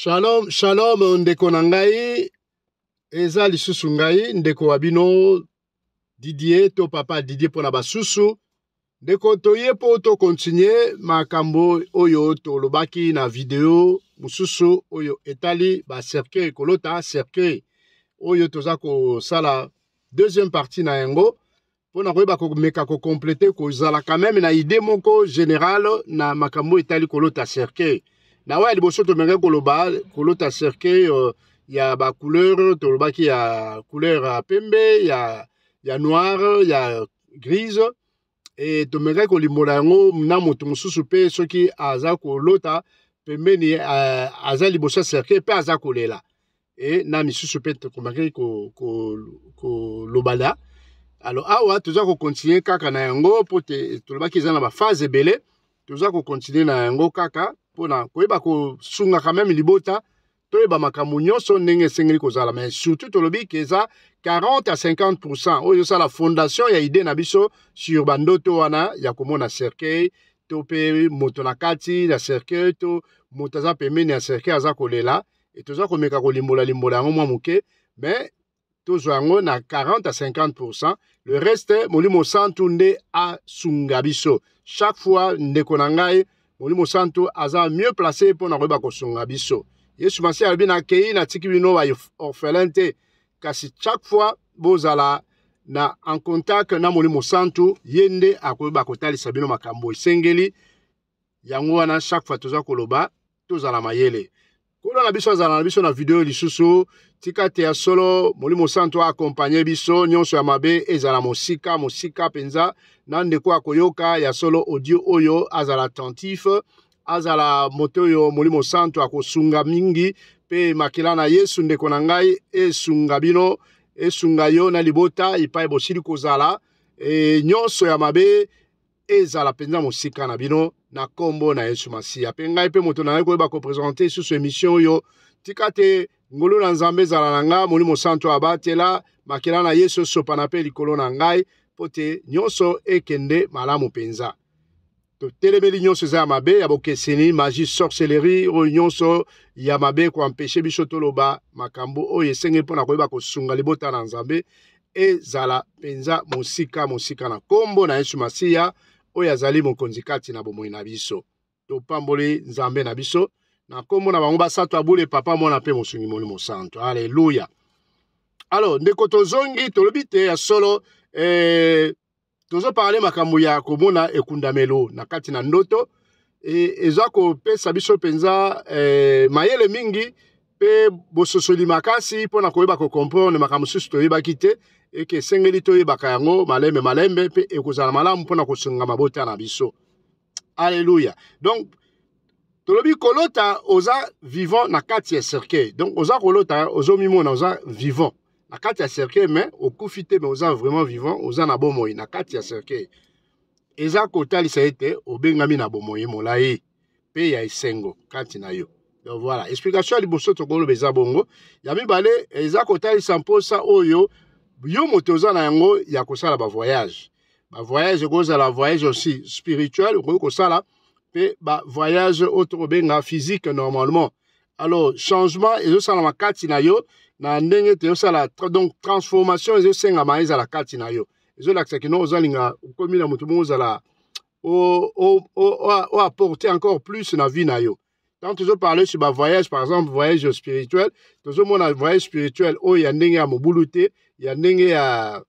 shalom shalom ndeko na ngai eza lisusu ngai ndeko wa bino didie to papa didie mpo na basusu ndeko toye mpo tokontinue makambo oyo tolobaki na video mosusu oyo etali bacercueil kolota cercueil oyo toza kosala deuxième partie na yango mpo na koyeba komeka kokomplete kozala quand même na idée moko générale na makambo etali kolota cercueil na oyo ya liboso tomengaki koloba kolota cercueil uh, ya bacouleur tolobaki ya couleur ya pembe ya, ya noire ya grise e tomengaki kolimbola yango na moto mosusu mpe soki aza kolota pembeni uh, aza liboso ya cercueil mpe aza kolela e na misusu mpe tokomaki kolobana ko, ko alo awa toza kokontinue kaka na yango mpo tolobaki eza na baphase ebele toza kokontinue na yango kaka mpona koyeba kosunga quand même libota toyeba makambo nyonso ndenge esengeli kozala mais surtout tolobi ke eza 40 à 50 pourcent oyo ezosala fondation ya ide na biso sur bandoto wana ya komona cercueil to mpe moto na kati ya cercueil to moto aza pembeni ya cercueil aza kolela e toza komeka kolimbola-limbola yango mwa moke mais tozwa yango na 40 à 50 pourcent le reste molimo santu nde asunga biso chaque fois ndeko na ngai molimo santu aza mieux placé mpo na koyeba kosunga biso yesu masiya alobi nakei natiki bino baorphelin te kasi chaque fois bozala na en contact na molimo santu ye nde akoyeba kotalisa bino makambo esengeli yango wana chaque fois toza koloba tozala mayele nkolo na biso azala na biso na video lisusu tika te ya solo molimo santo akompanye biso nyonso ya mabe ezala mosika mosika mpenza na ndeko akoyoka ya solo audio oyo azala attentif azala moto oyo molimo santo akosunga mingi mpe makila na yesu ndeko na ngai esunga bino esunga yo na libota epai bosili kozala e, nyonso ya mabe ezala mpenza mosika na bino na nkombo na yesu masiya mpe ngai mpe moto nazali koyeba kopresente lisusu emission oyo tika te ngolu na nzambe ezala na nga molimo santo abatela makela na yesu osopana mpe likolo na ngai mpo te nyonso ekende malamu mpenza totelemeli nyonso eza ya mabe ya bokeseni magie sorcellerie oyo nyonso ya mabe koampeshe biso toloba makambo oyo esengeli mpo na koyeba kosunga libota na nzambe ezala mpenza mosika mosika na nkombo na yesu masiya oyo azali mokonzi kati na bomoi na biso topamboli nzambe na biso na nkombo na bango basato ya bule papa mwana mpe mosungi molimo santo aleluya alors ndeko tozongi tolobi te ya solo eh, tozoparle makambo ya komona ekundamelo na kati na ndoto e, eza kopesa biso mpenza eh, mayele mingi mpe bososoli makasi mpo na koyeba kokomprendre makambo mosusu toyebaki te e ke esengeli toyebaka yango malembe malembe mpe ekozala malamu mpona kosunga mabota na biso alleluya donc tolobi kolota oza vivant na kati ya cercueil donc oza kolota ozomimona oza vivant na kati ya cercueil me okufi te me oza vraiment vivant oza na bomoi na kati ya cercueil eza kotalisa ete obengami na bomoi molai mpe ya esengo kati na yo donc voilà explication ya liboso tokoloba eza bongo ya mibale eza kotalisa mposa oyo yo moto oza na yango ya kosala bavoyage bavoyage ekozala voyage aussi spirituel ko kosala mpe bavoyage oyo na physique normalement alors changement ezosalama kati na yo na ndenge ete ezosala donc transformation ezosengama ezala kati na yo ezolakisa kino ozalinga okomi na motu moko o o apporter encore plus na vie na yo tant toujours parler sur ma voyage, par exemple, voyage spirituel, toujours mon voyage spirituel, oh, il y a un mobulu te, il y a un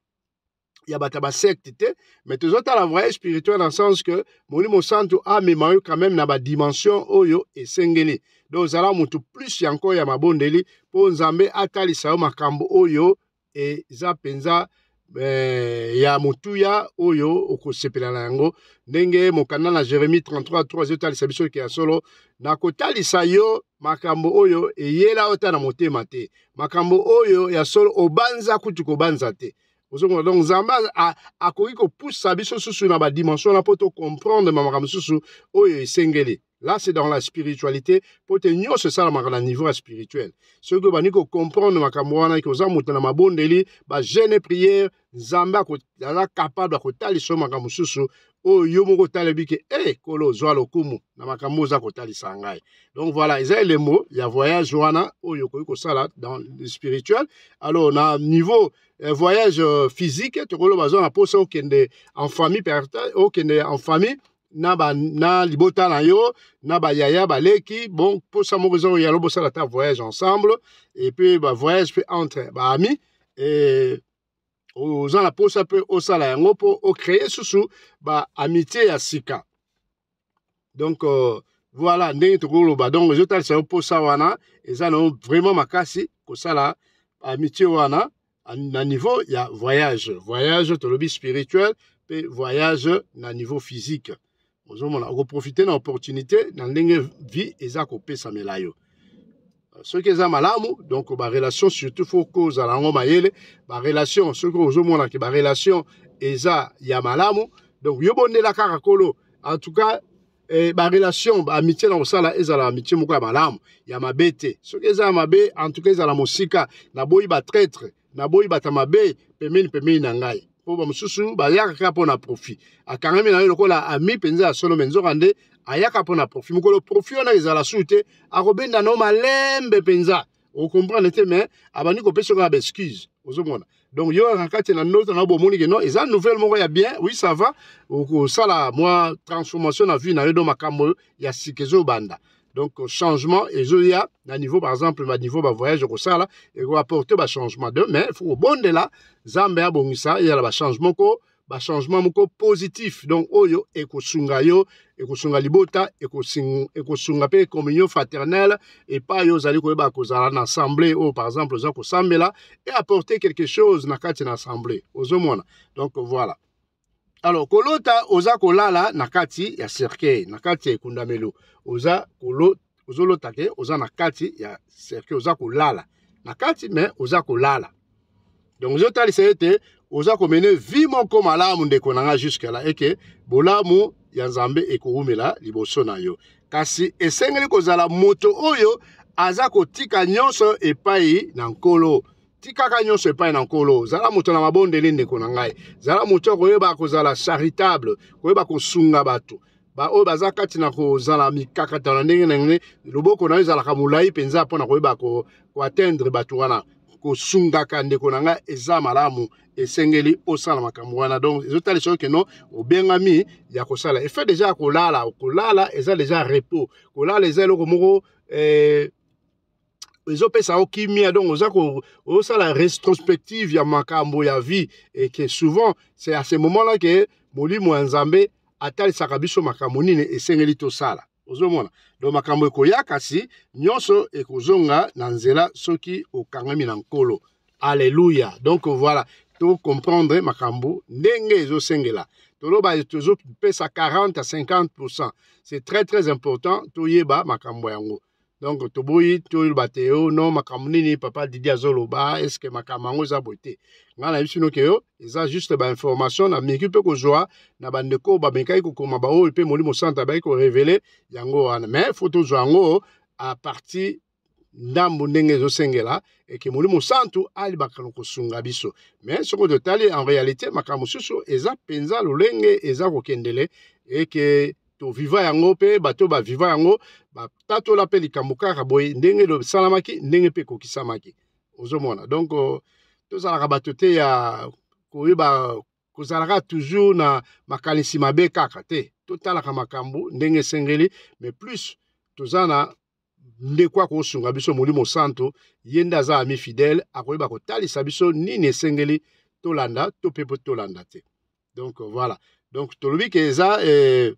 ya bato ya secte te me tozotala voyage spirituel dans sens que molimo santu amema yo quand même na badimension oyo esengeli donc ozala motu plus yanko ya mabondeli mpo nzambe atalisa yo makambo oyo eza mpenza Eh, ya motuya oyo okosepela na yango ndenge mokanda na jeremi 33:3 ezotalisa biso eke ya solo nakotalisa yo makambo oyo eyela yo ta na motema te makambo oyo ya solo obanza kutu kobanza te ozomona donc nzambe akoki kopusa biso susu na badimension na mpo tokomprendre mamaka mosusu oyo esengeli Là, c'est dans la spiritualité. Pote nyonso esalamaka na niveau ya spirituel. Soki obandi kocomprendre makambo wana koza moto na mabondeli bajeune prière nzambe azala capable ya kotalisa oh, yo makambo mosusu oyo yo moko otalebi ke e eh, kolo ozwa lokumu na makambo oza kotalisa ngai donc voilà eza elembo ya voyage wana oyo oh, okoki kosala dans le spirituel alors na niveau eh, voyage euh, physique tokoloba zwa na mposa okende en famille okende en famille na, ba, na libota na yo na bayaya baleki bon mposa moko eza koya lobosala ta voyage ensemble epuis bavoyage mpe entre baami e, oza na mposa mpe osala yango mpo ocreye susu baamitié ya sika donc euh, voilà ndenge tokoloba donc ezotalisa yo mposa wana eza na vraiment makasi kosala amitié wana na niveau ya voyage voyage tolobi spirituel mpe voyage na niveau physique ozomona okoprofite na opportunité na ndenge vie eza kopesamela yo euh, soki eza malamu donc barelation surtout fo kozala yango mayele barelation soki ozomona ke barelation eza ya malamu donc yo bondela kaka kolo en tout cas eh, barelation baamitié na kosala ezala amitié moko ya malamu ya mabe te soki eza ya mabe en tout cas ezala mosika naboyi batraître naboyi bato mabe pembeni pembeni na ngai mpo bamosusu bayaka kaka mpo na profit akangami na ye lokola ami mpenza ya solo me nzoka nde ayaka mpo na profit mokolo profit wana ezala su te akobenda no malembe mpenza okomprendre te mais abandi kopesa kaka baexcuse ozomona donc yo kaka kati na ndoto na bomoni ke non eza nouvelle moko ya bien oui ça va okosala mwa transformation na vie na yo do makambo ya sika ezobanda donc euh, changement et je dis à ah, niveau par exemple à niveau ba voyage ça là et rapporter apporter changement de mais faut bon de là zambe ya bongisa ya bah changement ko bah changement ko positif donc oyo oh ekosunga yo ekosunga libota ekosunga pe communion fraternelle et pas yo zali ba kozala na assemblée ou oh, par exemple oza là et apporter quelque chose na kati na assemblée ozomona donc voilà alors kolota oza kolala na kati ya cercueil na kati ya ekundamelo oza ozolota te oza na kati ya cercueil oza kolala na kati me oza kolala donc ezotalisa ete oza komene vi moko malamu ndeko na nga jusque la eke bolamu ya nzambe ekowumela liboso na yo kasi esengeli kozala moto oyo aza kotika nyonso epai na nkolo tikaka nyonso epai na nkolo zala moto na mabondeli ndeko na ngai zala moto koyeba kozala charitable koyeba kosunga bato baoyo baza kati na kozala mikakatano ndenge na ndenge loboko na yo ezalaka molai mpenza mpo na koyeba koatteindre bato wana kosungaka ndeko na ngai eza malamu esengeli osala makambo wana donc ezotalisa oyo keno obengami ya kosala efe deja ya kolala kolala eza deja repos kolala eza eloko moko eh, ezopesa yo kimia donc oza ozosala retrospective ya makambo ya vie et que souvent c'est à ce moment là ke molimo ya nzambe atalisaka biso makambo nini esengeli tosala ozomona donc makambo ekoya kasi nyonso ekozonga na nzela soki okangami na nkolo alleluya donc voilà tocomprendre makambo ndenge ezosengela toloba tozopesa 40 à 50 c'est très très important toyeba makambo yango donc toboyi toyoloba te o oh no makambo nini papa didi azoloba estceke makambo yango eza boye te ngai nayebi sino ke yo oh, eza juste bainformation nameki mpe kozwa na bandeko oyo bamekaki kokoma baoyo mpe molimo centre abaki korevele yango wana mais fo tozwa yango aparti oh, ndambu ndenge ezosengela eke molimo santu alibaka na kosunga biso mais soki totali en réalité makambo mosusu eza mpenza lolenge eza kokendele eke toviva yango mpe bato baviva yango batatola mpe likambo kaka boye ndenge esalamaki ndenge mpe ekokisamaki ozomona donc euh, tozalaka bato te ya koyeba kozalaka toujours na makanisi mabe kaka te totalaka makambo ndenge esengeli mais plus toza na ndeko akosunga biso molimo santo ye nde aza ami fidele akoyeba kotalisa biso nini esengeli tolanda to mpe mpo tolanda te donc euh, voilà donc tolobi ke eza eh,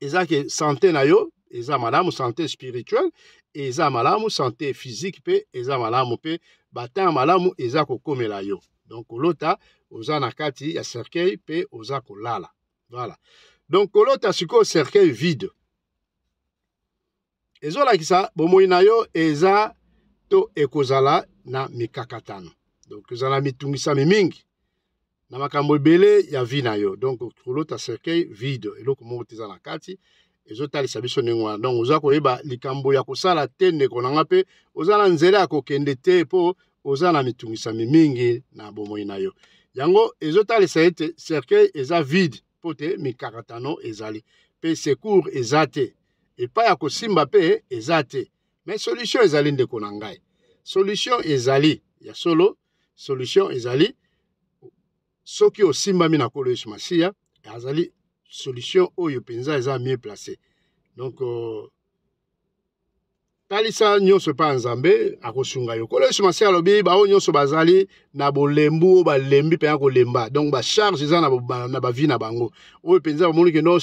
eza ke sante na yo eza malamu sante spirituelle eza malamu sante physique mpe eza malamu mpe batan ya malamu eza kokomela yo donc kolota oza na kati ya cercueil mpe oza kolala voilà donc kolota sikoyo cercueil vide ezolakisa bomoi na yo eza to ekozala na mikakatano donc kozala na mitungisami mingi na makambo ebele ya vie na yo donc kolota cercueil vide eloko moko te eza na kati ezotalisa biso ndenge wana donc oza koyeba likambo ya kosala te ndeko na nga mpe oza na nzela ya kokende te mpo oza na mitungisami mingi na bomoi na yo yango ezotalisa ete cercueil eza vide mpo te mikakatano ezali mpe secour eza te epai ya kosimba mpe eza te me solution ezali ndeko na ngai solution ezali ya solo solution ezali soki osimbami na nkolo yesu masiya azali solution oyo mpenza eza mieux place donc uh, talisa nyonso epai ya nzambe akosunga yo nkolo yesu masiya alobi baoyo nyonso bazali na bolembu oyo balembi mpenza kolemba donc bacharge eza na bavi na bango oyo mpenza bamoni kendo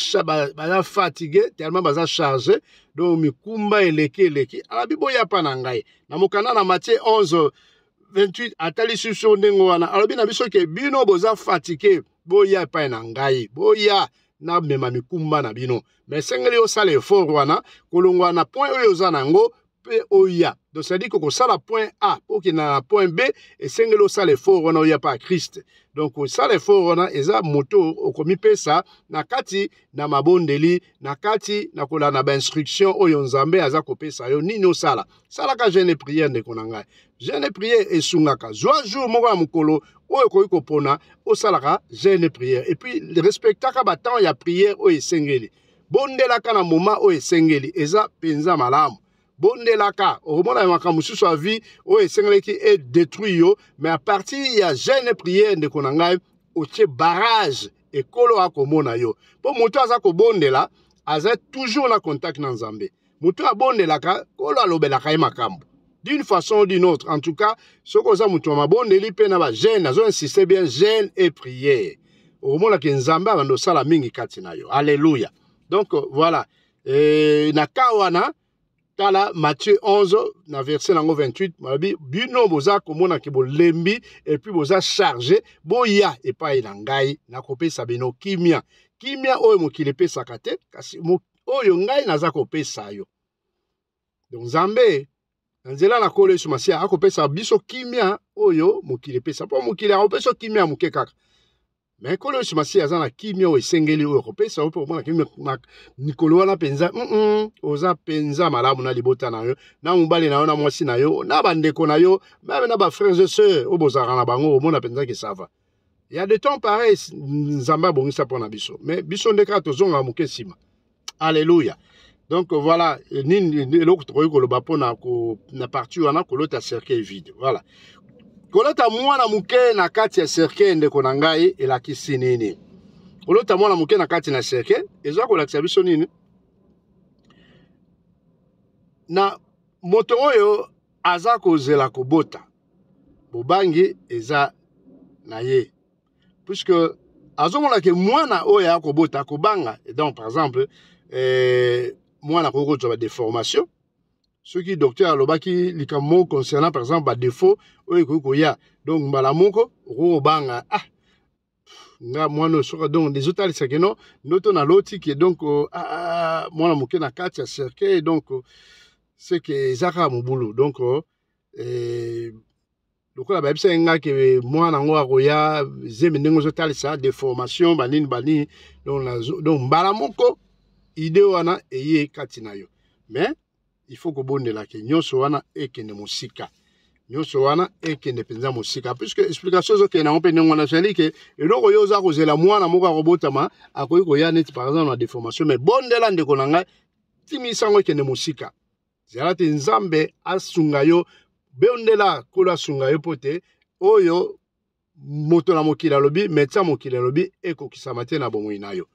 baza fatigue tellement baza charge donc mikumba eleki eleki alabi boyapa na ngai na mokanda na matie 11 28 atali siso ndenge wana alobi na biso ke bino boza fatike boya epai na ngai boya namema mikumba na bino me esengeli osala efort wana kolongwa na point oyo oza na yango mpe oya ko sala point a mpo na point b et c'est le wana oya mpa ya Christ donc osala sale wana eza moto okomipesa na kati na mabondeli na kati na kolala na bainstruction oyo oh, nzambe aza ça yo nini sala salaka ne priere ndeko ne ngai jeune sunga ka zwa jour moko ya mokolo oyo oh, okoki kopona osalaka oh, jeune et puis respectaka batemps ya bon oyo esengeli la na moma oyo esengeli eza penza malam bondelaka okomona makambo mosusu ya vie oyo est détruit yo mais à partir a jeune priere de konangai au otie barrage a akomona yo mpo moto aza la, aza toujours na contact na nzambe bonde laka, kolo alobelaka ye makambo d'une façon ou d'une autre en tout cas soki oza moto ya mabondeli mpe na azo insiste bien gene et priere okomonaki nzambe abanda sala mingi katina na yo alléluia donc euh, voilà Et, euh, na kawana. tala matthieu 11 na verset nango 28 balobi bino boza komonaki bolembi epui boza charge boya epai na ngai nakopesa bino kimia kimia oyo mokili epesaka te kasi oyo ngai naza kopesa yo donc nzambe na nzela na kolo yesu masiya akopesa biso kimia oyo mokili epesa mpo mokili akopesa kimia moke kaka me ekolo nyonso masiya aza na kimia oyo esengeli oyo kopesa o mpe komona kimia mikolo wana mpenza mm oza mpenza malamu na libota na yo na mobali na yo na mwasi na yo na bandeko na yo meme na bafrères e sœur oyo bozalaka na bango omona mpenza kesava ya de temps pareil nzambe abongisa mpo na biso me biso nde kaka tozongaka moke nsima alleluya donc voilà nini eloko tokoki koloba mpo na parti wana kolota cercueil vide voilà kolota mwana moke na kati ya cercle ndeko na ngai elakisi nini kolota mwana moke na kati na cercle ezwa kolakisa biso nini na moto oyo aza kozela kobota bobangi eza na ye puisque azomona ke mwana oyo akobota akobanga donc par exemple eh, mwana akoki kozwa badéformation soki docteur alobaki likambo moko concernant par exemple badefo oyo ekoki koya donc mbala moko okoki kobanga ah nga mwana osoka donc ezotalisaka no ndo to naloti ke donc oh, ah, ah, ah, mwana moke na kati ya cercueil donc seke eza kaka mobulu donc oh, eh, lokola bayebisaki nga ke mwana yango akoya zembe ndenge ozotalisa deformation banini banini donc mbala moko ide wana eye kati na yo mais faut kobondelaka nyonso wana ekende mosika nyonso wana ekende mpenza mosika puiske explication ezokende yango mpe ndenge wana cetadire ke eloko oyo oza kozela mwana moko akobotama akoki koya neti par exemple na déformation mais bondela ndeko na ngai timisa yango ekende mosika zala te nzambe asunga yo bondela kolo asunga yo mpo te oyo moto na mokili alobi médecin ya mokili alobi ekokisama te na bomoi na yo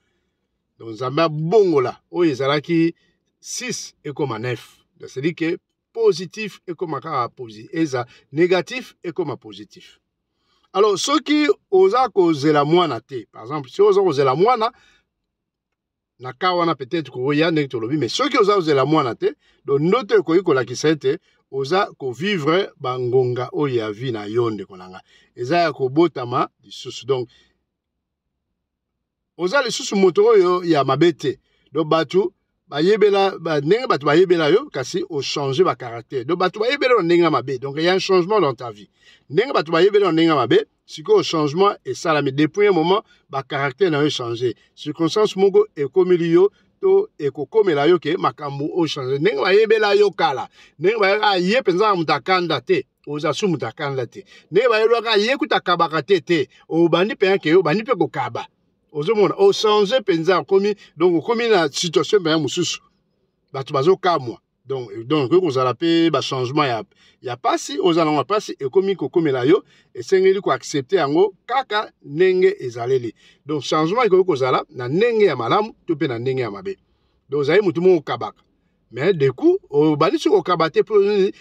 donc nzambe abongola oyo ezalaki 6 ekoma 9 c'est-à-dire que positif ekóma kaka positif eza négatif ekóma positif alors soki oza kozela mwana te par exemple soki oza kozela mwana na ka wana peut-être kokoya ndenge tolobi mais soki oza kozela mwana te donc ndoto ekoki kolakisa ete oza kovivre bangonga oyo ya vie na yo ndeko na ngai eza ya kobotama lisusu donc oza lisusu moto oyo ya mabe te donc bato yebela, ba batu ba yebela yo kasi ba caractère. donc batu ba yebela ndenge nenga mabe donc a un changement dans ta vie nenga batu ba yebela ndenge nenga mabe au changement Mais depuis un moment caractère na yo changé circonstance moko ekomeli yo to ekokomela yo ke makambo changé. ndenge yebela yo kala n'eng ba yé yepenza moto akanda te ozasi moto kanda te ndenge bayebelaka ye kuta te te obandi mpe yake obandi mpe kokaba ozomona ochange mpenza akomi donc okomi na situation mpenza mosusu bato bazokamwa donc ekoki kozala mpe bachangement ya, ya pasi ozala ngo mpasi ekomi kokomela yo esengeli koaccepte yango kaka ndenge ezaleli donc changement ekoki kozala na ndenge ya malamu to mpe na ndenge ya mabe donc ozali motu moko okabaka mais de coup obandisi kokaba te mpo nini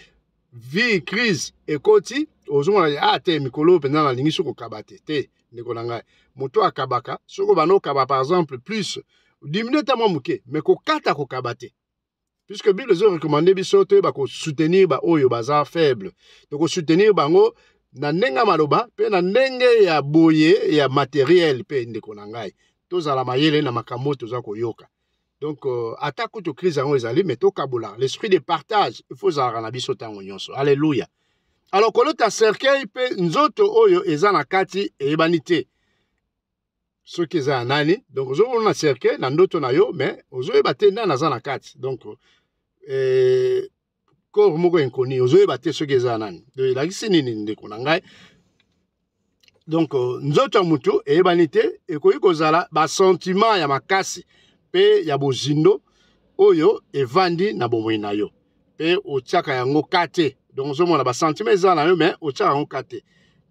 vie crise ekoti ozomona ah te mikolo mpenza nalingi so kokaba te te ndeko na ngai moto akabaka soki obanda okaba par exemple plus diminue ta mwa moke me kokata kokaba te puisque bible ezorekomande biso toyeba kosoutenir baoyo baza faible tokosoutenir bango na ndenge ya maloba mpe na ndenge ya boye ya materiel mpe ndeko na ngai tozala mayele na makambo toza koyoka donc euh, ata kutu crise yango ezali me tokabola l'esprit de partage ifo ezalaka na biso ntango nyonso alleluya alors kolota cercueil mpe nzoto oyo eza na kati eyebani te soki eza ya nani donc ozomona cercle na ndoto na yo mais ozoyeba te nani aza na kati donc eh, corps moko inconi ozoyeba te soki eza ya nani donc elakisi nini ndeko na ngai donc euh, nzoto ya motu eyebani te ekoki kozala basentiment ya makasi mpe ya bozindo oyo evandi na bomoi na yo mpe otiaka yango ka te donc ozomona basentiment eza na yo mais otiaka yango ka te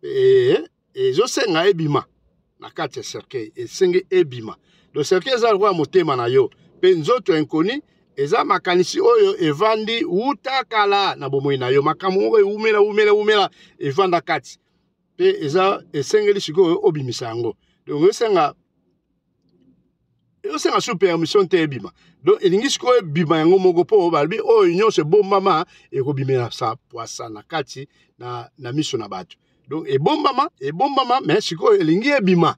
eh, eh, ezosenga ebima e, na kati ya cercueil esengi ebima lo cercueil eza lokola motema na yo mpe nzoto ya nkoni eza makanisi oyo evandi wuta kala na bomoi na yo makambo moko ewumela wumela wumela evanda kati mpe eza esengeli sikoyo obimisa yango donc esenga ezosenga su permission te ebima donc elingi sikoyo ebima yango moko mpo balobi oyo nyonso ebombama ekobimela sa pwasa na kati na, na miso na bato donc ebombama ebombama me sikoyo elingi ebima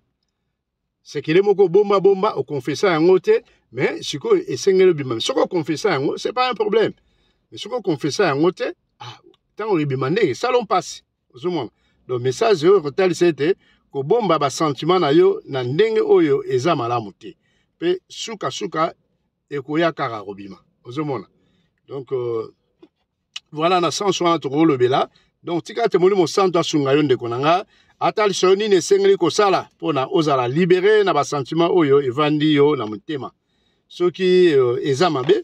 sekele moko obombabomba okonfesa yango te me sikoyo esengeli obima soki okonfesa yango c'est pas un problème me soki okonfesa yango te ah, ntango ebima ndenge esala mpasi ozomona donc message oyo kotalisa ete kobomba basentima na yo na ndenge oyo eza malamu te mpe sukasuka ekoya kaka kobima ozomona donc euh, voilà na sens wana tokolobela donc tika temoli mosantu asunga yo ndeko na nga atalisa yo nini esengeli kosala mpona ozala libere na basentima oyo evandi yo na motema soki uh, eza mabe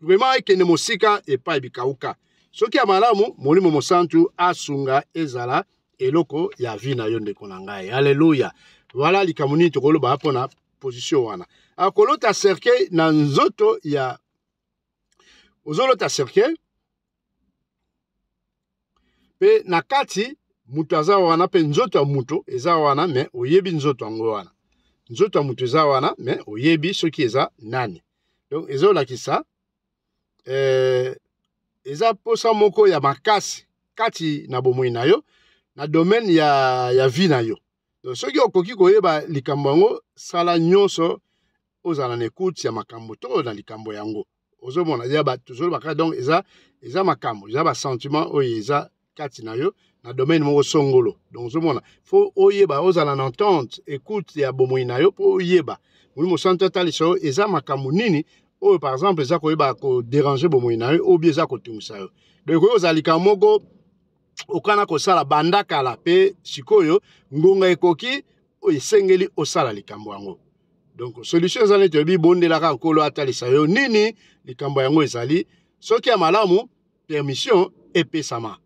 vraiment ekende mosika epai bikauka soki ya malamu molimo mosantu asunga ezala eloko ya vi na yo ndeko na ngai alleluya wala likambo nini tokoloba mpona position wana akolota ah, cercueil na nzoto ya ozolota cercueil mpe na kati moto aza wana mpe nzoto ya moto eza wana me oyebi nzoto yango wana nzoto ya moto eza wana me oyebi soki eza nani donc ezolakisa eh, eza posa moko ya makasi kati na bomoi na yo na domaine ya, ya vie na yo donc soki okoki koyeba likambo yango sala nyonso ozala na ekute ya makambo to na likambo yango ozomona eza tozolobaka donc eza eza makambo eza basentiment oyo eza kati na yo na domaine moko songolo donc ozomona fo oyeba ozala na entente écoute ya bomoi na yo mpo oyeba molimo santu atalisa ezama eza makambo nini oyo par exemple eza koyeba koderange bomoi na yo obi eza kotungisa yo donc oyo oza likambo moko okana kosala banda la pe sikoyo ngonga ekoki esengeli osala likambo yango donc solution bonne neti oyebi bondelaka nkolo atalisa yo nini likambo yango ezali soki ya malamu permission epesama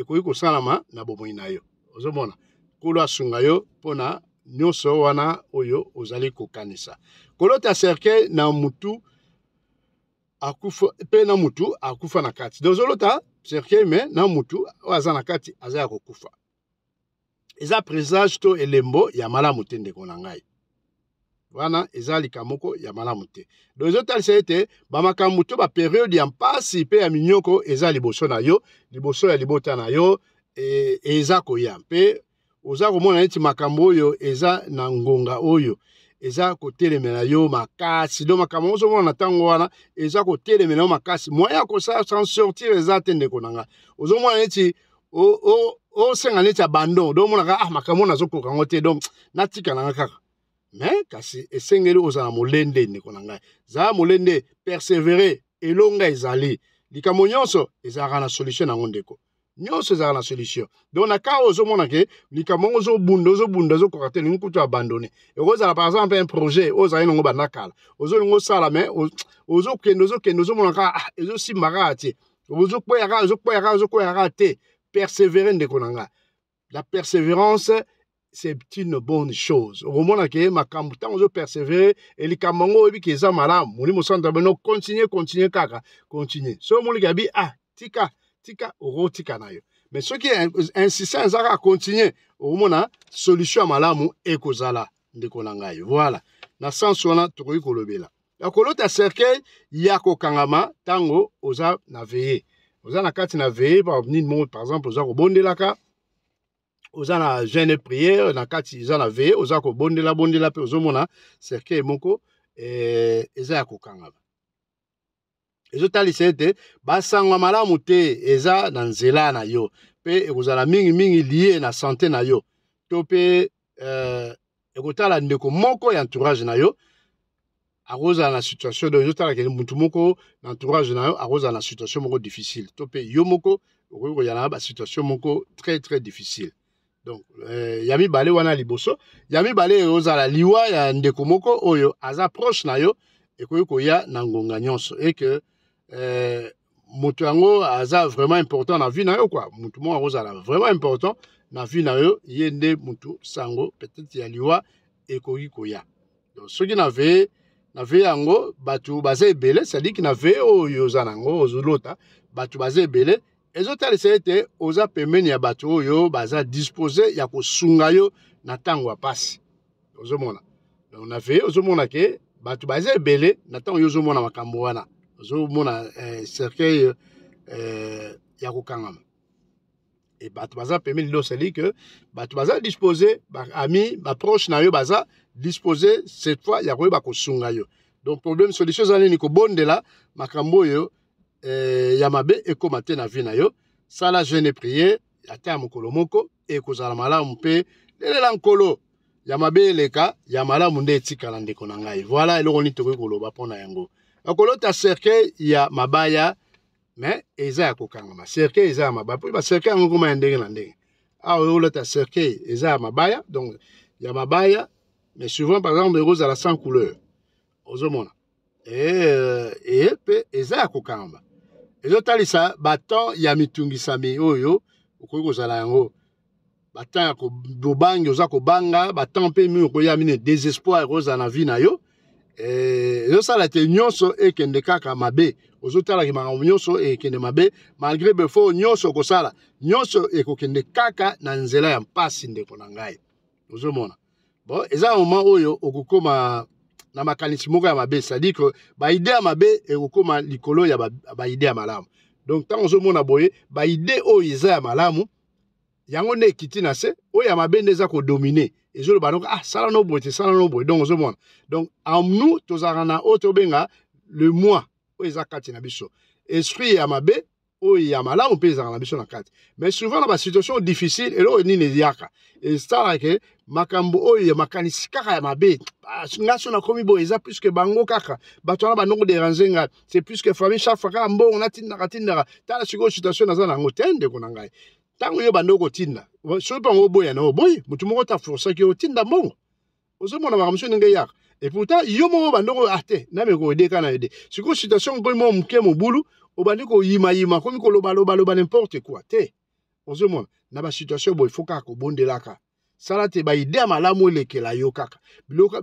ekoki kosalama na bomoi na yo ozomona nkolo asunga yo mpona nyonso wana oyo ozali kokanisa kolota cercueil na mutu akufa mpe na mutu akufa na kati donc ozolota cercueil me na mutu oyo aza na kati aza ya kokufa eza présage to elembo ya malamu te ndeko na ngai wana eza likambo moko ya malamu te don ezotalisa ete bamakambo to baperiode ya mpasi mpe ya minyoko eza liboso na yo liboso ya libota na yo e, eza koya mpe oza komona neti makambo oyo eza na ngonga oyo eza kotelemela yo makasi don makambo ozomona na ntango wana eza kotelemela yo makasi moyen ya kosala san sortir eza te ndeko na nga ozomona neti osenga neti abandon don omonaka ah makambo oyo nazokokango te don natika na nga kaka me kasi esengeli ozala molende ndeko na ngai zala molende persevere elonga ezali likambo nyonso ezalaka na solution yango ndeko nyonso ezalaka na solution donc na ka oyo ozomona ke likambo yango ozobunda ozobunda ozokoka te lingi kutu abandone ekozala par exemple un projet oyo ozali nango banda kala ozolingi osala me ozokende ozokende ozomona kaka ah, ezosimba kaka te ozokweyaka ozokweyaka ozokweyaka te persevere ndeko na ngai la persévérance c'est une bonne chose okomona ke makambo ntango ozopersévere elikambo yango oyebi ke eza malamu molimo santa bino continue continue kaka continue so omoliki abi ah tika tika okotika na yo mais soki insistant eza kaka continue okomona solution ya malamu ekozala ndeko na ngai voilà na sens wana tokoki kolobela ya kolota cercueil ya kokangama ntango oza na veye oza na kati na veye par nini moko par exemple oza kobondelaka oza na jeune priere na kati eza na veye oza kobondela bondela mpe ozomona cercueil moko e, eza ya kokangama ezotalisa ete basangwa malamu te eza na nzela na yo mpe ekozala mingimingi lie na sante na yo to mpe uh, ekotala ndeko moko ya entourage na yo akozala na situation donc ezotala kele mutu moko na entourage na yo akozala na situation moko difficile to mpe yo moko okoki koyala na basituation moko très très difficile donc eh, ya mibale wana liboso ya mibale ozala liwa ya ndeko moko oyo aza proche na yo ekoki koya na ngonga nyonso eke eh, moto yango aza vraiment important na vie na yo kua motu moko akozala vraiment important na vie na yo ye nde motu sango peut-être ya liwa ekoki koya donc soki na veye na veye yango bato baza ebele cetadire na veye oyo oza na yango ozolota bato baza ebele ezotalisa ete oza pembeni ya bato oyo baza dispose ya kosunga yo na ntango ya mpasi ozomona donc na veye ozomona ke bato baza ebele na ntango yo ozomona makambo wana ozomona eh, cercueil eh, ya kokangama e bato baza pembeni lo cedi ke bato baza dispose baami baproche na yo baza dispose cette fois ya koyeba kosunga yo donc problème solution eza nini kobondela makambo oyo Eh, ya mabe ekóma te na vie na yo sala jeune priere ata ya mokolo moko ekozala malamu mpe lelela nkolo ya mabe eleka ya malamu nde etikala ndeko na ngai voila eloko nini tokoki koloba mpo na yango okolota cercueil ya mabaya me eza ya kokangama cercueil eza ya mabaya mpo bacercueil yango koma ya ndenge na ndenge awa okolota cercueil eza ya mabaya donc ya mabaya mais souvent par exemple ekozala sans couleur ozomona e eh, mpe eh, eza ya kokangama ezotalisa batemps ya mitungisami oyo okoki kozala yango batemps ya bobangi oza kobanga batemps mpe mingi okoya mine désespoir ekozala na vie na yo eh, ezosala ete nyonso ekende kaka mabe ozotalaki makambo nyonso ekende mabe malgré befo nyonso okosala nyonso ekokende kaka na nzela ya mpasi ndeko na ngai ozomona bon eza moma oyo okokoma na makanisi moko ya mabe c'est-à-dire que baide ya mabe ekokóma likolo ya baide ya malamu donc ntango ozomona boye baide oyo eza ya malamu yango nde ekiti na se oyo ya mabe nde eza kodomine ezoloba donc ah sala no boye te sala no boye donc ozomona donc amu tozalaka na oyo tobenga le moi oyo eza kati na biso esprit ya mabe oyo ya malamu mpe ezalaka na biso na kati mais souvent na basituation difficile eloko nini eyaka esalaka makambo oyo ya makanisi kaka ya mabe nga so nakomi boye eza pluske bango kaka bato wana bandongo dérange ngai c'est pluske famille chaque fois kaka mbongo natindaka tindaka tala sikoyo situation naza na yango te ndeko na ngai ntango yo bandeko kotinda soki mpango oboya na oboyi motu moko taforsaki otinda mbongo ozomona makambo so ndenge eyaka et pourtant yo moko bandeko a te nameko edeka na ede sikoyo situation nkoi mo moke mobulu obandi koyimayima komi kolobaloba n'importe quoi te ozomona na basituation boye fo kaka kobondelaka sala te baide ya malamu elekela yo kaka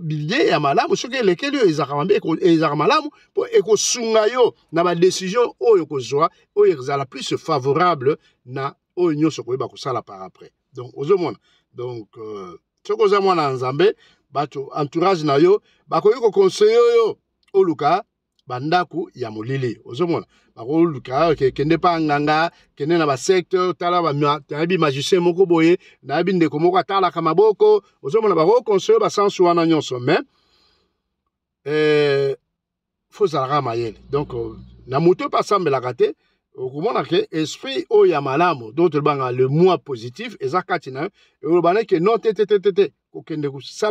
bide ya malamu soki elekeli oyo ezalaka malamu mpo ekosunga yo na badesizio oyo okozwa oyo ezala plus favorable na oyo nyonso koyeba kosala par après donc ozomona donc euh, soki oza mwana ya nzambe bato entourage na yo bakoki kokonseye yo oluka bandako ya molili ozomona bakoluka kende mpa nganga kende na basecte tala nayebi magicien moko boye nayebi ndeko moko atalaka maboko ozomona bakoconstruire basansu wana nyonso mais eh, fo ozalaka mayele donc euh, na moto mpe asambelaka te okomona ke esprit oyo ya malamu donc tolobanga le moi positif eza kati na yo eloba nake non te te te te te kokende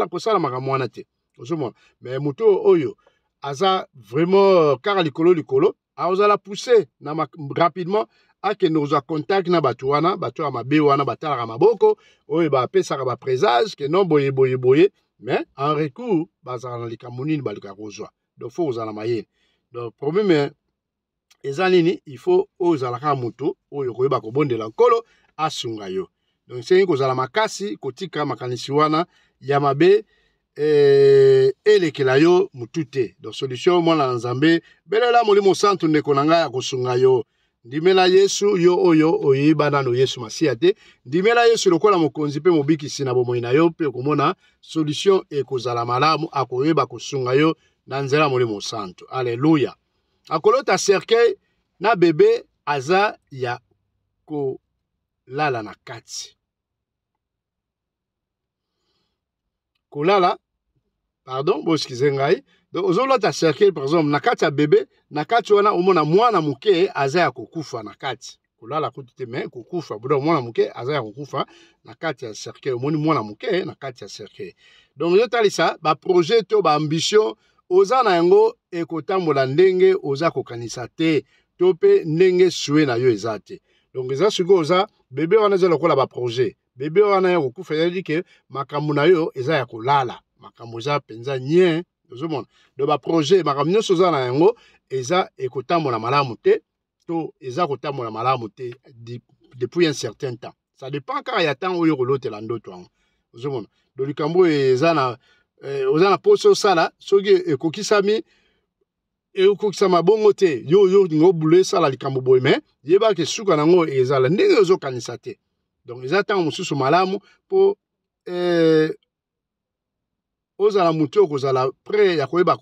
kosala makambo wana te ozomona mais moto oyo aza vraiment euh, kaka likolo likolo azala pousse na ma, rapidement akende kozwa contact na bato wana bato ya mabe wana batalaka maboko oyo bapesaka baprésage ke non boye boye boye mais en recours bazala na likambo nini balukaka kozwa donc fo kozala mayele donc problème eza nini il faut oyo ozala kaka motu oyo koyeba kobondela nkolo asunga yo donc esengi kozala makasi kotika makanisi wana ya mabe Eh, elekela yo mutu te donc solution mwana na nzambe belela molimo santu ndeko na ngai akosunga yo ndimela yesu yo oyo oyeba nano yesu masiya te ndimela yesu lokola mokonzi mpe mobikisi na bomoi na yo mpe okomona solution ekozala malamu akoyeba kosunga yo na nzela ya molimo santu alleluya akolota cercueil na bebe aza ya kolala na kati kolala pardon boskize ngai ozolata cercle par exemple na kati ya bebe na kati wana omona mwana moke aza ya kokufa na kati kolala kutu te me kokufa bodon mwana moke aza ya kokufa na kati ya cercle omoni mwana moke na kati ya cercle donc ezotalisa baprojet to baambition oza na yango ekotambola ndenge oza kokanisa te to mpe ndenge sue na yo eza te donc eza sikoyo oza bebe wana eza lokola baprojet bebe wana ya kokufa ezalaki ke makambo na yo eza ya kolala makambo eza mpenza nien ozomona do baprojet makambo nyonso oza na yango eza ekotambola malamu te to eza kotambola malamu te depuis un certain temps ça dépend kaka ya ntango oyo kolotela ndoto yango ozomona do likambo oyo eza na eh, oza na poso osala soki ekokisami ekokisama bongo te yo yo ngo bulu esala likambo boye me yebaki suka nango ezala ndenge ozokanisa te donc eza ntango mosusu malamu mpo eh, ozala motu okozala prêt ya koyeba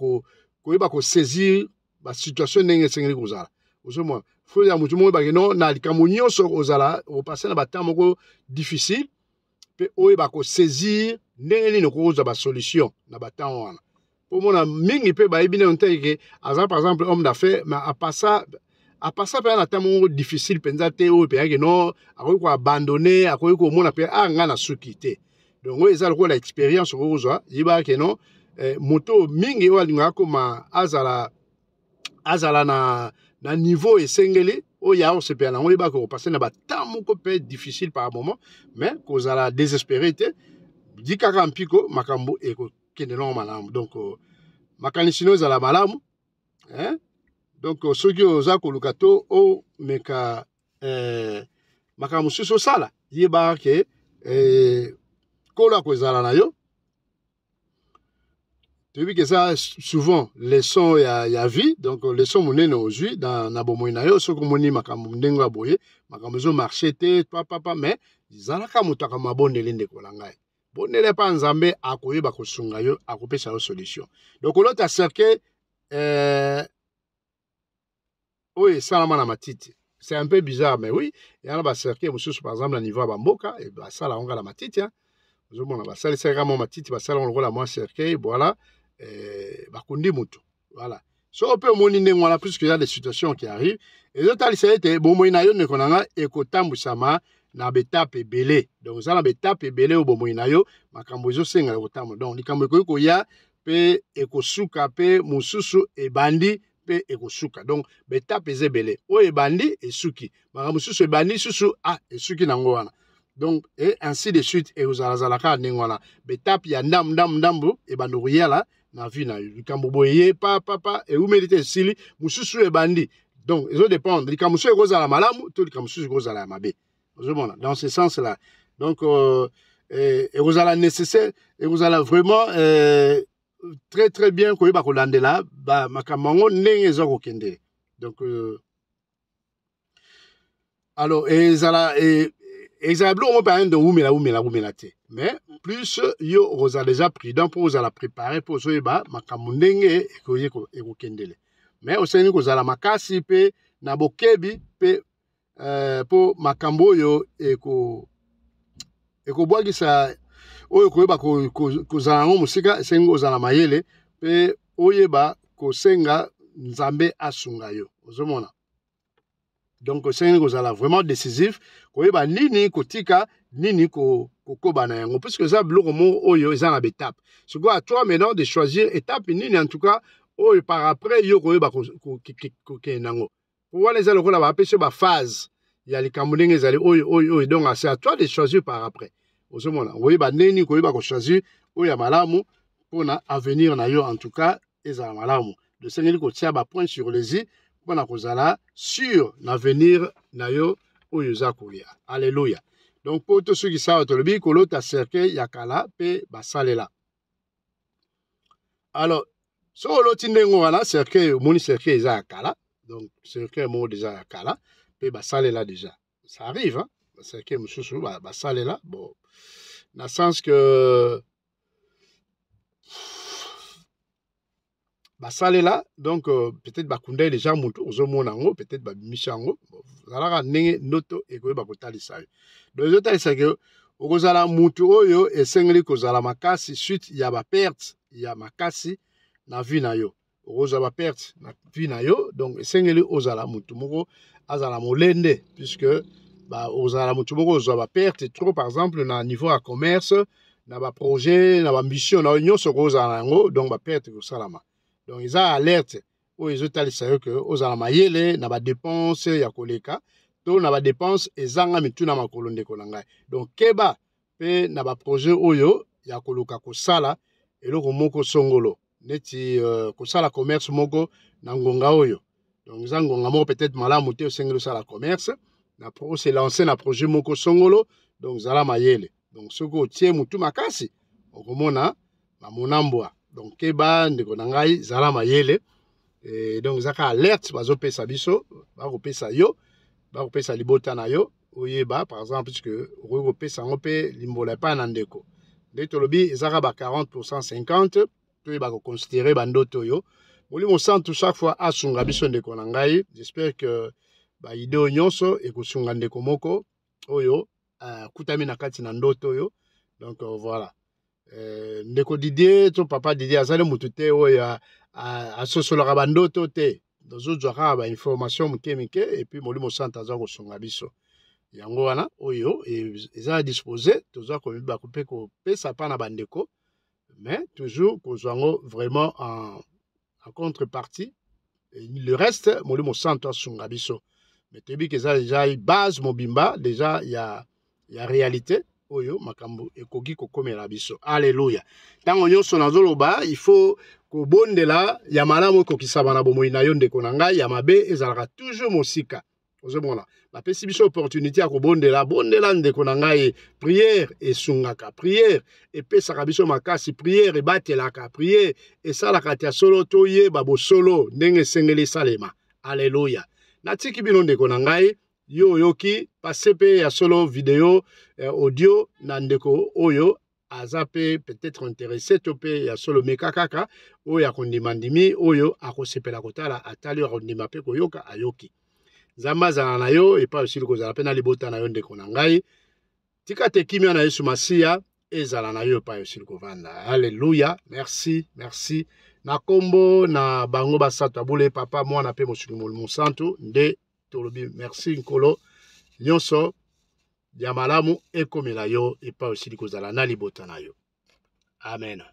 koyeba kosaisir basituation ndenge esengeli kozala ozomona fo ya motu moko oyebake no na likambo nyonso ozala opase na batemps moko difficile mpe oyeba kosaisir ndenge nini okozwa basolution na batemps wana mpo mona mingi mpe bayebi nano te eke aza par exemple homme d'affaire ma apasa apasa mpe na temp moko difficile mpenza te oyo mpe yake no akoki koabandone akoki komona mpe a ah, nga na suki te donc oyo eza lokola expérience okozwa yebaka keno eh, moto mingi oyo alingaka akoma azala azala na, na niveau esengeli oyo aosepela nango yebaka kopase na batemp moko mpe difficile par moment mais kozala désespéré te di kaka mpiko makambo ekokende nango euh, malamu donc uh, makanisi no ezala malamu eh? donc uh, soki oza koluka to omeka eh, makambo mosusu osala yebaka ke eh, kola kozala na yo toyebi ke eza souvent leson ya, ya vie donc les sons ozwi na, dans bomoi na yo soki omoni makambo ndenge ya boye makambo ezomarche te papapa mais ezalaka moto akambo abondeli ndeko na ngai bondela epa nzambe akoyeba kosunga yo akopesa yo solution donc olota cercle euh, oyo esalama na matiti c'est un peu bizarre mais oui eyana bacercle monsieur par exemple na niveau ya bamboka basalaka ngo na matiti hein? ozomona basalisaka mwa matiti basalaka lokola mwa cercueil voilà eh, bakundi motu voilà so mpe omoni ndenge wana puisque ya des situations qui arrive ezotalisa ete bomoi na yo ndeko na nga ekotambwisama na betape ebele donc eza na betape ebele oyo bomoi na yo makambo ezosengela kotambola donc likambo ekoki koya mpe ekosuka mpe mosusu ebandi mpe ekosuka donc betape eza ebele oyo ebandi esuki makambo mosusu ebandi susu a ah, esuki nango wana donc et ainsi de suite et ozalazalaka ya ndenge wana betape ya ndambu ndambu ndambu ebanda koyela na vie na yo likambo boye ye papapa eumeli te esili mosusu ebandi donc ezodépendre likambo mosusu ekozala malamu to likambo mosusu ekozala ya mabe ozomona dans ce sens là donc euh, ekozala nécessaire ekozala vraiment euh, très très bien koyeba kolandela makambo yango ndenge eza kokende donc euh, alors ezala ezala biloko moko mpe ayende owumela wumela wumela te me plus yo ozala deja prudent mpo ozala prépare mpo ozoyeba makambo ndenge ekoye ekokendele me osengi kozala makasi mpe na bokebi mpe mpo makambo oyo ekobwakisa oyo koyeba kozala yango mosika esengi ozala mayele mpe oyeba kosenga nzambe asunga yo ozomona donc osengi kozala vraiment décisif koyeba nini kotika nini kokoba na yango puisque eza biloko moko oyo eza na baétape siko a toi maintenant de choisir étape nini en tout cas oyo par après yo koyeba kokende yango wana eza lokola bapesi yo baphase ya likambo ndenge ezali oyo oyo oyo donc c'est à toi de choisir par après ozomona koyeba ndeni koyeba kochoisir oyo ya malamu mpona avenir na yo en tout cas ezala malamu tosengeli kotia bapoint sur les i mpo na kozala sur na avenir na yo oyo eza koya alleluya donc mpo tosukisa awa tolobi kolota cercueil ya kala mpe basalela alors so oloti ndenge wana cercueil omoni cercueil eza ya kala donc cercueil moko deja ya kala mpe basalela deja ça arrive hein? bacercueil mosusu basalela bon na sens que basalela donc euh, peut-être bakunda deja motu ozomona yango peut-être babimisi yango ozalaka ndenge ndoto ekoyeba kotalisa yo donc ezotalisa ke okozala motu oyo esengeli kozala makasi suite ya baperte ya makasi na vie na yo okozwa baperte na vie na yo donc esengeli ozala motu moko azala molende puisque ba, ozala motu moko ozwa baperte trop par exemple na niveau ya commerce na baprojet na bambition na yo nyonso okozala na yango donc baperte kosalama donc eza alerte oyo ezotalisa yo ke ozala mayele na badepense ya koleka to na badepense ezanga mituna makolo ndeko na ngai donc keba mpe na baprojet oyo ya koluka kosala eloko moko songolo neti uh, kosala commerce moko na ngonga oyo donc eza ngonga moko peut-être malamu te osengeli osala commerce na oselance na projet moko songolo donc zala mayele donc soki otie motu makasi okomona bamonambwa donc keba ndeko na ngai zala mayele e, donc eza kaka alerte bazopesa biso pesa yo pesa libota na yo oyeba par exemple puisque okoki kopesa yango mpe limbola epai na ndeko nde tolobi ezaka ba 40 50%, pourcent 50 toyeba toyo. bandoto mon molimo tout chaque fois sunga biso ndeko na ngai jespère que baide et que sunga ndeko moko oyo akutami na kati na ndoto yo donc euh, voilà Euh, ndeko didie to papa didie azali motu te oyo asosolaka bandoto te tozozwa kaka bainformation mike mike epui molimo centre aza kosunga biso yango wana oyo e, eza dispose toza komibako mpe kopesa mpa na bandeko mais toujours kozwa yango vraiment en, en contrepartie le reste molimo centre asunga biso mais toyebi ke eza deja base mobimba deja ya, ya réalité oyo makambo ekoki kokomela biso alleluya ntango nyonso nazoloba ifo kobondela ya malamu ekokisama na bomoi na yo ndeko na ngai ya mabe ezalaka toujours mosika ozomona bapesi biso opportunité ya kobondela bondela ndeko na ngai priere esungaka priere epesaka biso makasi priere ebatelaka priere esalaka te ya solo toyeba bosolo ndenge esengeli esalema alleluya natiki bino ndeko na ngai yo oyoki basepe ya solo video eh, audio na ndeko oyo aza mpe peut-être intéressé to mpe ya solo meka kaka oyo akondima ndimi oyo akosepela kotala atali akondima mpe koyoka ayoki nzambe azala na yo epai osili kozala mpe na libota na yo ndeko na ngai tika te kimia na yesu masiya ezala na yo epai osili kovanda alleluya merci merci na nkombo na bango basato abule papa mwana mpe mosuni mosantu nde merci nkolo nyonso ya malamu ekomela yo et osili kozala na libota na amen